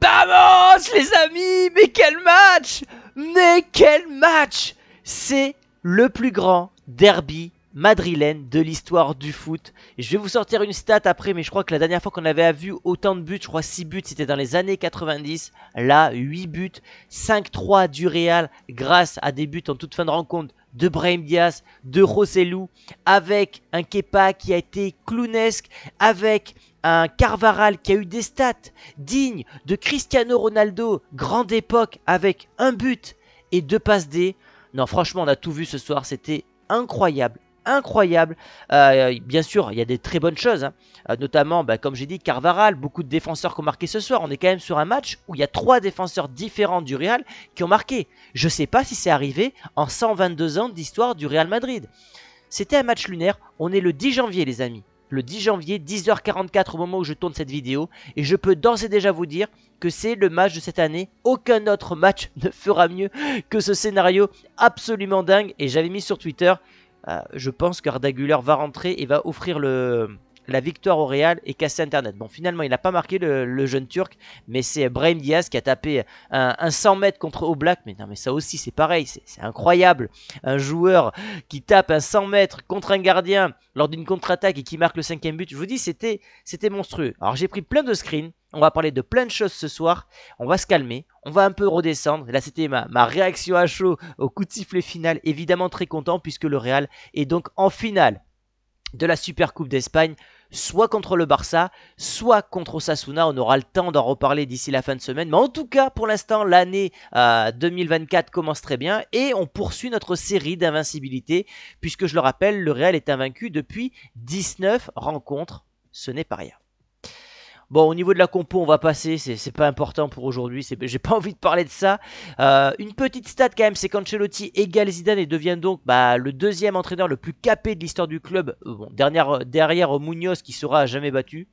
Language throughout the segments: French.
Vamos les amis, mais quel match Mais quel match C'est le plus grand derby madrilène de l'histoire du foot. je vais vous sortir une stat après, mais je crois que la dernière fois qu'on avait vu autant de buts, je crois 6 buts, c'était dans les années 90. Là, 8 buts, 5-3 du Real grâce à des buts en toute fin de rencontre de Brahim Diaz, de Rossellou, avec un Kepa qui a été clownesque, avec un Carvaral qui a eu des stats dignes de Cristiano Ronaldo, grande époque, avec un but et deux passes D. Non, franchement, on a tout vu ce soir, c'était incroyable incroyable. Euh, bien sûr, il y a des très bonnes choses, hein. euh, notamment, bah, comme j'ai dit, Carvaral, beaucoup de défenseurs qui ont marqué ce soir. On est quand même sur un match où il y a trois défenseurs différents du Real qui ont marqué. Je ne sais pas si c'est arrivé en 122 ans d'histoire du Real Madrid. C'était un match lunaire. On est le 10 janvier, les amis le 10 janvier, 10h44 au moment où je tourne cette vidéo. Et je peux d'ores et déjà vous dire que c'est le match de cette année. Aucun autre match ne fera mieux que ce scénario absolument dingue. Et j'avais mis sur Twitter, euh, je pense que va rentrer et va offrir le la victoire au Real est cassée Internet. Bon, finalement, il n'a pas marqué le, jeune Turc, mais c'est Brahim Diaz qui a tapé un, 100 mètres contre Oblak. Mais non, mais ça aussi, c'est pareil, c'est incroyable. Un joueur qui tape un 100 mètres contre un gardien lors d'une contre-attaque et qui marque le cinquième but. Je vous dis, c'était monstrueux. Alors, j'ai pris plein de screens. On va parler de plein de choses ce soir. On va se calmer. On va un peu redescendre. Là, c'était ma, ma, réaction à chaud au coup de sifflet final. Évidemment, très content puisque le Real est donc en finale de la Supercoupe d'Espagne, soit contre le Barça, soit contre Osasuna. On aura le temps d'en reparler d'ici la fin de semaine. Mais en tout cas, pour l'instant, l'année 2024 euh, commence très bien et on poursuit notre série d'invincibilité, puisque je le rappelle, le Real est invaincu depuis 19 rencontres. Ce n'est pas rien. Bon, au niveau de la compo, on va passer, c'est pas important pour aujourd'hui, j'ai pas envie de parler de ça. Euh, une petite stat quand même, c'est qu'Ancelotti égale Zidane et devient donc bah, le deuxième entraîneur le plus capé de l'histoire du club, euh, bon, dernière, derrière Munoz qui sera jamais battu.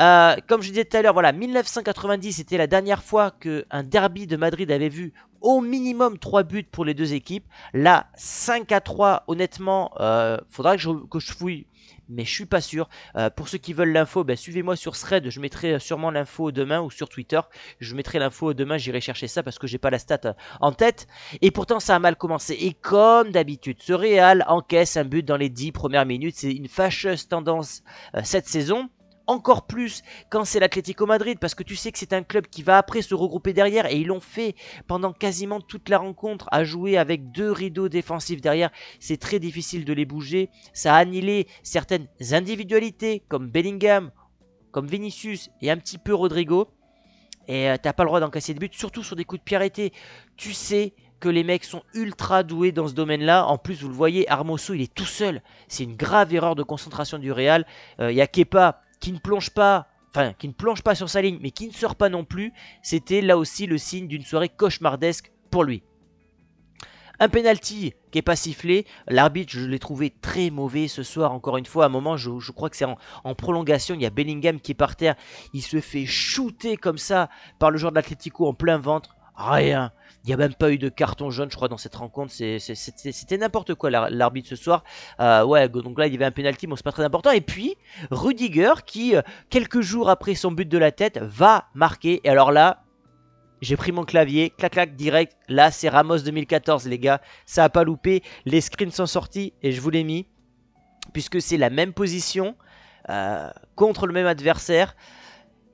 Euh, comme je disais tout à l'heure, voilà, 1990 c'était la dernière fois qu'un derby de Madrid avait vu au minimum 3 buts pour les deux équipes. Là, 5 à 3, honnêtement, euh, faudra que je, fouille mais je suis pas sûr. Euh, pour ceux qui veulent l'info, ben, suivez-moi sur Thread, je mettrai euh, sûrement l'info demain ou sur Twitter. Je mettrai l'info demain, j'irai chercher ça parce que j'ai pas la stat en tête. Et pourtant, ça a mal commencé. Et comme d'habitude, ce Real encaisse un but dans les 10 premières minutes. C'est une fâcheuse tendance cette saison encore plus quand c'est l'Atlético Madrid parce que tu sais que c'est un club qui va après se regrouper derrière et ils l'ont fait pendant quasiment toute la rencontre à jouer avec deux rideaux défensifs derrière. C'est très difficile de les bouger. Ça a annihilé certaines individualités comme Bellingham, comme Vinicius et un petit peu Rodrigo. Et euh, t'as pas le droit d'encaisser des buts, surtout sur des coups de pied arrêtés. Tu sais que les mecs sont ultra doués dans ce domaine-là. En plus, vous le voyez, Armoso, il est tout seul. C'est une grave erreur de concentration du Real. Il euh, y a Kepa qui ne plonge pas, enfin qui ne plonge pas sur sa ligne, mais qui ne sort pas non plus, c'était là aussi le signe d'une soirée cauchemardesque pour lui. Un penalty qui n'est pas sifflé. L'arbitre, je l'ai trouvé très mauvais ce soir. Encore une fois, à un moment, je, crois que c'est en, en, prolongation. Il y a Bellingham qui est par terre. Il se fait shooter comme ça par le joueur de l'Atletico en plein ventre rien. Il n'y a même pas eu de carton jaune, je crois, dans cette rencontre. C'était n'importe quoi l'arbitre ce soir. Euh, ouais, donc là, il y avait un penalty, mais c'est pas très important. Et puis, Rudiger, qui, euh, quelques jours après son but de la tête, va marquer. Et alors là, j'ai pris mon clavier, clac clac direct. Là, c'est Ramos 2014, les gars. Ça a pas loupé. Les screens sont sortis et je vous l'ai mis. Puisque c'est la même position euh, contre le même adversaire.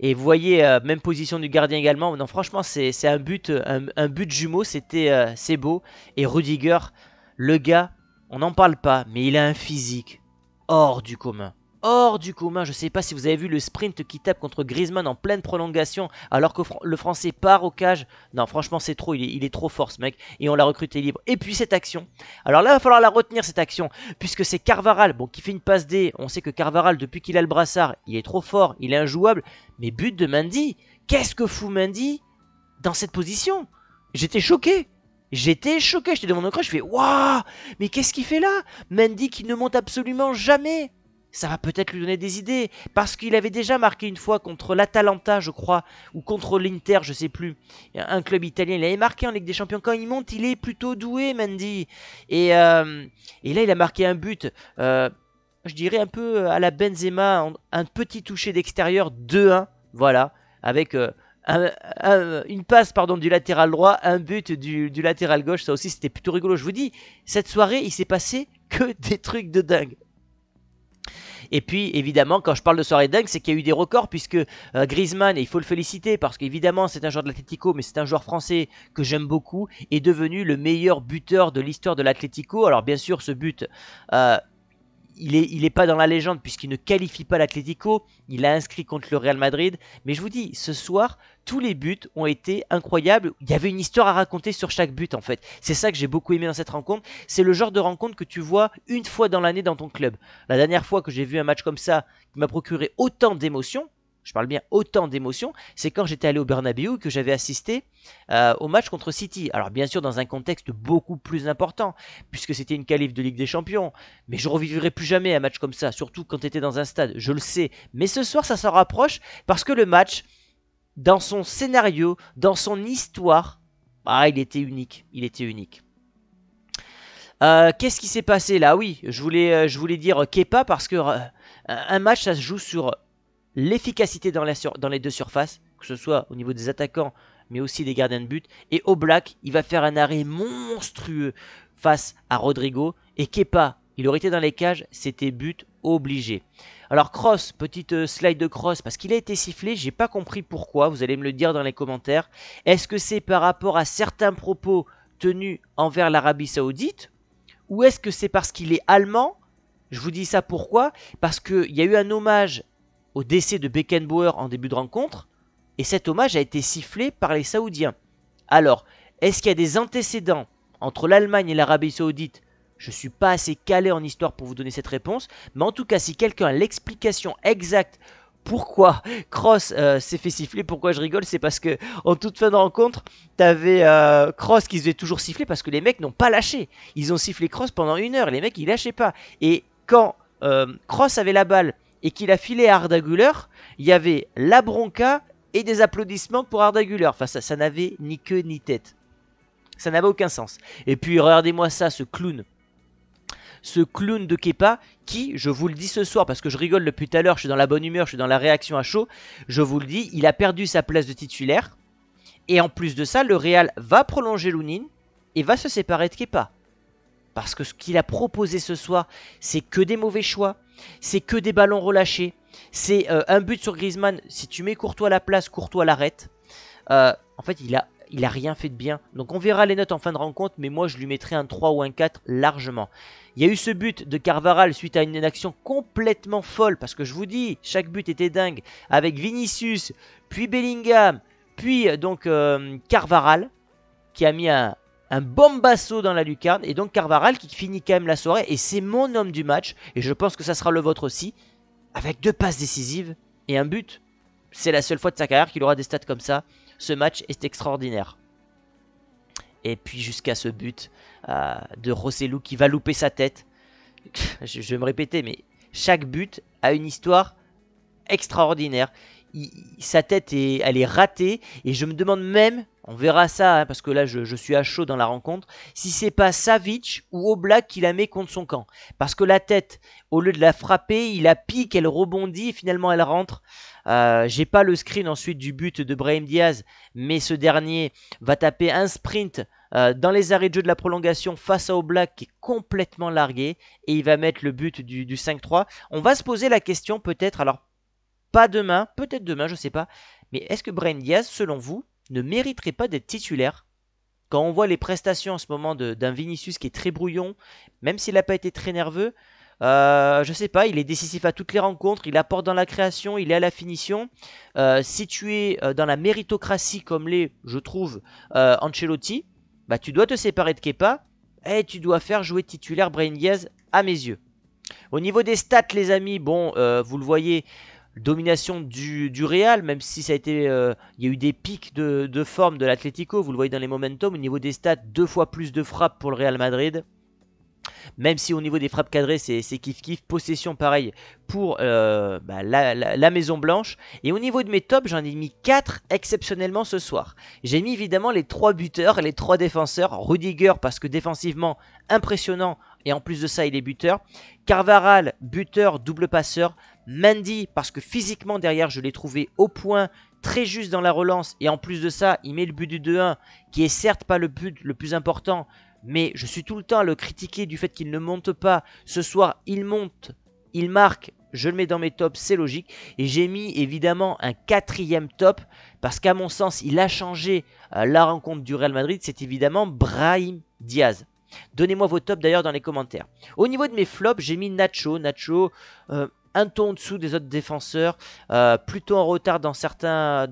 Et vous voyez, euh, même position du gardien également. Non, franchement, c'est un but, un, but jumeau, c'était euh, c'est beau. Et Rudiger, le gars, on n'en parle pas, mais il a un physique hors du commun hors du commun. Je ne sais pas si vous avez vu le sprint qui tape contre Griezmann en pleine prolongation alors que le français part au cage. Non, franchement, c'est trop. Il est, trop fort ce mec. Et on l'a recruté libre. Et puis cette action. Alors là, il va falloir la retenir cette action puisque c'est Carvaral bon, qui fait une passe D. On sait que Carvaral, depuis qu'il a le brassard, il est trop fort. Il est injouable. Mais but de Mandy. Qu'est-ce que fout Mandy dans cette position J'étais choqué. J'étais choqué, j'étais devant mon croix. je fais Waouh Mais qu'est-ce qu'il fait là Mendy qui ne monte absolument jamais ça va peut-être lui donner des idées. Parce qu'il avait déjà marqué une fois contre l'Atalanta, je crois, ou contre l'Inter, je sais plus. Un club italien, il avait marqué en Ligue des Champions. Quand il monte, il est plutôt doué, Mandy. Euh, et, là, il a marqué un but. Euh, je dirais un peu à la Benzema, un petit toucher d'extérieur 2-1, voilà, avec euh, une passe pardon du latéral droit, un but du, du latéral gauche, ça aussi c'était plutôt rigolo. Je vous dis, cette soirée il s'est passé que des trucs de dingue. Et puis, évidemment, quand je parle de soirée dingue, c'est qu'il y a eu des records, puisque euh, Griezmann, et il faut le féliciter, parce qu'évidemment, c'est un joueur de l'Atlético, mais c'est un joueur français que j'aime beaucoup, est devenu le meilleur buteur de l'histoire de l'Atletico. Alors, bien sûr, ce but, euh, il n'est pas dans la légende puisqu'il ne qualifie pas l'Atlético. Il a inscrit contre le Real Madrid. Mais je vous dis, ce soir, tous les buts ont été incroyables. Il y avait une histoire à raconter sur chaque but en fait. C'est ça que j'ai beaucoup aimé dans cette rencontre. C'est le genre de rencontre que tu vois une fois dans l'année dans ton club. La dernière fois que j'ai vu un match comme ça qui m'a procuré autant d'émotions, je parle bien autant d'émotions, c'est quand j'étais allé au Bernabéu que j'avais assisté euh, au match contre City. Alors bien sûr dans un contexte beaucoup plus important, puisque c'était une calife de Ligue des Champions, mais je revivrai plus jamais un match comme ça, surtout quand tu étais dans un stade, je le sais. Mais ce soir ça s'en rapproche, parce que le match, dans son scénario, dans son histoire, ah, il était unique, il était unique. Euh, qu'est-ce qui s'est passé là Oui, je voulais, euh, je voulais dire Kepa parce que un match ça se joue sur l'efficacité dans, les deux surfaces, que ce soit au niveau des attaquants, mais aussi des gardiens de but. Et au Black, il va faire un arrêt monstrueux face à Rodrigo. Et Kepa, il aurait été dans les cages, c'était but obligé. Alors cross, petite euh, slide de cross, parce qu'il a été sifflé, j'ai pas compris pourquoi, vous allez me le dire dans les commentaires. Est-ce que c'est par rapport à certains propos tenus envers l'Arabie Saoudite Ou est-ce que c'est parce qu'il est allemand Je vous dis ça pourquoi Parce qu'il y a eu un hommage au décès de Beckenbauer en début de rencontre, et cet hommage a été sifflé par les Saoudiens. Alors, est-ce qu'il y a des antécédents entre l'Allemagne et l'Arabie Saoudite Je ne suis pas assez calé en histoire pour vous donner cette réponse, mais en tout cas, si quelqu'un a l'explication exacte pourquoi Cross euh, s'est fait siffler, pourquoi je rigole, c'est parce que en toute fin de rencontre, t'avais avais euh, Cross qui se faisait toujours siffler parce que les mecs n'ont pas lâché. Ils ont sifflé Cross pendant une heure, les mecs ils lâchaient pas. Et quand euh, Cross avait la balle et qu'il a filé à Arda il y avait la bronca et des applaudissements pour Arda Enfin, ça, ça n'avait ni queue ni tête. Ça n'avait aucun sens. Et puis, regardez-moi ça, ce clown. Ce clown de Kepa, qui, je vous le dis ce soir, parce que je rigole depuis tout à l'heure, je suis dans la bonne humeur, je suis dans la réaction à chaud, je vous le dis, il a perdu sa place de titulaire. Et en plus de ça, le Real va prolonger Lounine et va se séparer de Kepa. Parce que ce qu'il a proposé ce soir, c'est que des mauvais choix, c'est que des ballons relâchés, c'est euh, un but sur Griezmann, si tu mets Courtois à la place, Courtois l'arrête. Euh, en fait, il a, il a rien fait de bien. Donc on verra les notes en fin de rencontre, mais moi je lui mettrai un 3 ou un 4 largement. Il y a eu ce but de Carvaral suite à une action complètement folle, parce que je vous dis, chaque but était dingue, avec Vinicius, puis Bellingham, puis euh, donc Carvaral, qui a mis un, un bombasso dans la lucarne. Et donc Carvaral qui finit quand même la soirée. Et c'est mon homme du match. Et je pense que ça sera le vôtre aussi. Avec deux passes décisives et un but. C'est la seule fois de sa carrière qu'il aura des stats comme ça. Ce match est extraordinaire. Et puis jusqu'à ce but euh, de Rossellou qui va louper sa tête. je, vais me répéter, mais chaque but a une histoire extraordinaire. sa tête est, elle est ratée et je me demande même on verra ça, hein, parce que là, je, suis à chaud dans la rencontre. Si c'est pas Savic ou Oblak qui la met contre son camp. Parce que la tête, au lieu de la frapper, il la pique, elle rebondit, finalement elle rentre. Euh, j'ai pas le screen ensuite du but de Brahim Diaz, mais ce dernier va taper un sprint euh, dans les arrêts de jeu de la prolongation face à Oblak qui est complètement largué et il va mettre le but du, du 5-3. On va se poser la question peut-être, alors pas demain, peut-être demain, je sais pas, mais est-ce que Brahim Diaz, selon vous, ne mériterait pas d'être titulaire. Quand on voit les prestations en ce moment d'un Vinicius qui est très brouillon, même s'il n'a pas été très nerveux, je euh, je sais pas, il est décisif à toutes les rencontres, il apporte dans la création, il est à la finition. Euh, si tu es euh, dans la méritocratie comme l'est, je trouve, Ancelotti, bah tu dois te séparer de Kepa et tu dois faire jouer titulaire Brain Diaz à mes yeux. Au niveau des stats, les amis, bon, vous le voyez, domination du, du, Real, même si ça a été, euh, il y a eu des pics de, forme de l'Atlético, vous le voyez dans les momentum, au niveau des stats, deux fois plus de frappes pour le Real Madrid. Même si au niveau des frappes cadrées, c'est kiff-kiff, possession pareil pour euh, bah, la, la, Maison Blanche. Et au niveau de mes tops, j'en ai mis 4 exceptionnellement ce soir. J'ai mis évidemment les trois buteurs, les trois défenseurs. Rudiger, parce que défensivement, impressionnant, et en plus de ça, il est buteur. Carvaral, buteur, double passeur. Mandy, parce que physiquement derrière, je l'ai trouvé au point, très juste dans la relance. Et en plus de ça, il met le but du 2-1, qui est certes pas le but le plus important, mais je suis tout le temps à le critiquer du fait qu'il ne monte pas. Ce soir, il monte, il marque, je le mets dans mes tops, c'est logique. Et j'ai mis évidemment un quatrième top, parce qu'à mon sens, il a changé euh, la rencontre du Real Madrid, c'est évidemment Brahim Diaz. Donnez-moi vos tops d'ailleurs dans les commentaires. Au niveau de mes flops, j'ai mis Nacho. Nacho, euh, un ton en dessous des autres défenseurs, euh, plutôt en retard dans, certaines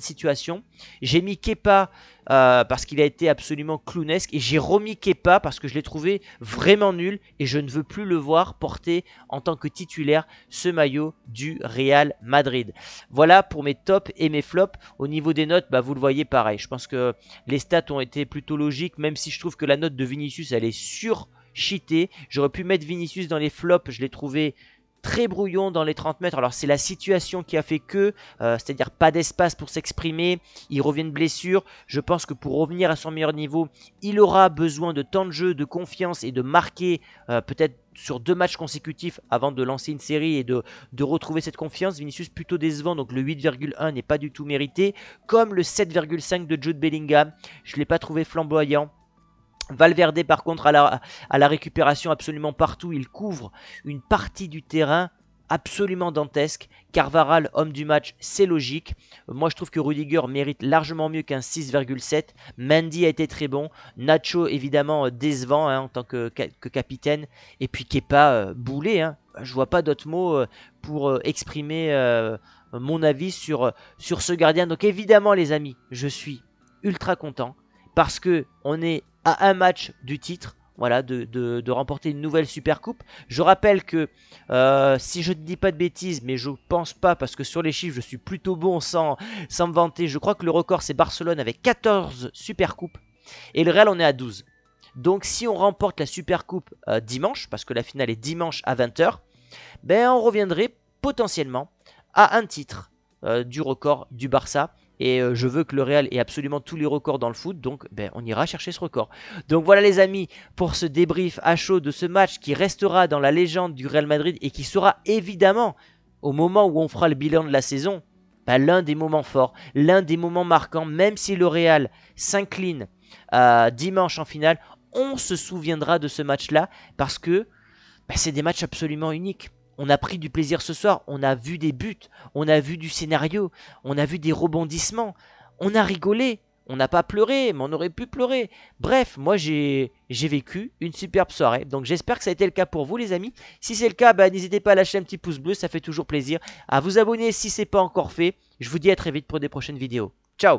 situations. J'ai mis Kepa euh, parce qu'il a été absolument clownesque et j'ai remis Kepa parce que je l'ai trouvé vraiment nul et je ne veux plus le voir porter en tant que titulaire ce maillot du Real Madrid. Voilà pour mes tops et mes flops. Au niveau des notes, bah, vous le voyez pareil. Je pense que les stats ont été plutôt logiques, même si je trouve que la note de Vinicius, elle est sur J'aurais pu mettre Vinicius dans les flops, je l'ai trouvé très brouillon dans les 30 mètres. Alors c'est la situation qui a fait que, euh, c'est-à-dire pas d'espace pour s'exprimer, il revient de blessure. Je pense que pour revenir à son meilleur niveau, il aura besoin de temps de jeu, de confiance et de marquer euh, peut-être sur deux matchs consécutifs avant de lancer une série et de, retrouver cette confiance. Vinicius plutôt décevant, donc le 8,1 n'est pas du tout mérité, comme le 7,5 de Jude Bellingham. Je ne l'ai pas trouvé flamboyant. Valverde par contre à la, récupération absolument partout, il couvre une partie du terrain absolument dantesque. Carvaral, homme du match, c'est logique. Moi, je trouve que Rudiger mérite largement mieux qu'un 6,7. Mendy a été très bon. Nacho, évidemment, euh, décevant hein, en tant que, capitaine. Et puis qui n'est pas euh, boulé. Je hein. Je vois pas d'autres mots euh, pour exprimer mon avis sur, sur ce gardien. Donc, évidemment, les amis, je suis ultra content parce que on est à un match du titre. Voilà, de, remporter une nouvelle super coupe. Je rappelle que euh, si je ne dis pas de bêtises, mais je pense pas parce que sur les chiffres je suis plutôt bon sans, sans me vanter. Je crois que le record c'est Barcelone avec 14 super coupes et le Real on est à 12. Donc si on remporte la super coupe euh, dimanche, parce que la finale est dimanche à 20h, ben on reviendrait potentiellement à un titre euh, du record du Barça et euh, je veux que le Real ait absolument tous les records dans le foot, donc ben, on ira chercher ce record. Donc voilà les amis pour ce débrief à chaud de ce match qui restera dans la légende du Real Madrid et qui sera évidemment au moment où on fera le bilan de la saison, ben, l'un des moments forts, l'un des moments marquants, même si le Real s'incline euh, dimanche en finale, on se souviendra de ce match-là parce que ben, c'est des matchs absolument uniques on a pris du plaisir ce soir, on a vu des buts, on a vu du scénario, on a vu des rebondissements, on a rigolé, on n'a pas pleuré, mais on aurait pu pleurer. Bref, moi j'ai vécu une superbe soirée. Donc j'espère que ça a été le cas pour vous les amis. Si c'est le cas, bah, n'hésitez pas à lâcher un petit pouce bleu, ça fait toujours plaisir. À vous abonner si ce n'est pas encore fait. Je vous dis à très vite pour des prochaines vidéos. Ciao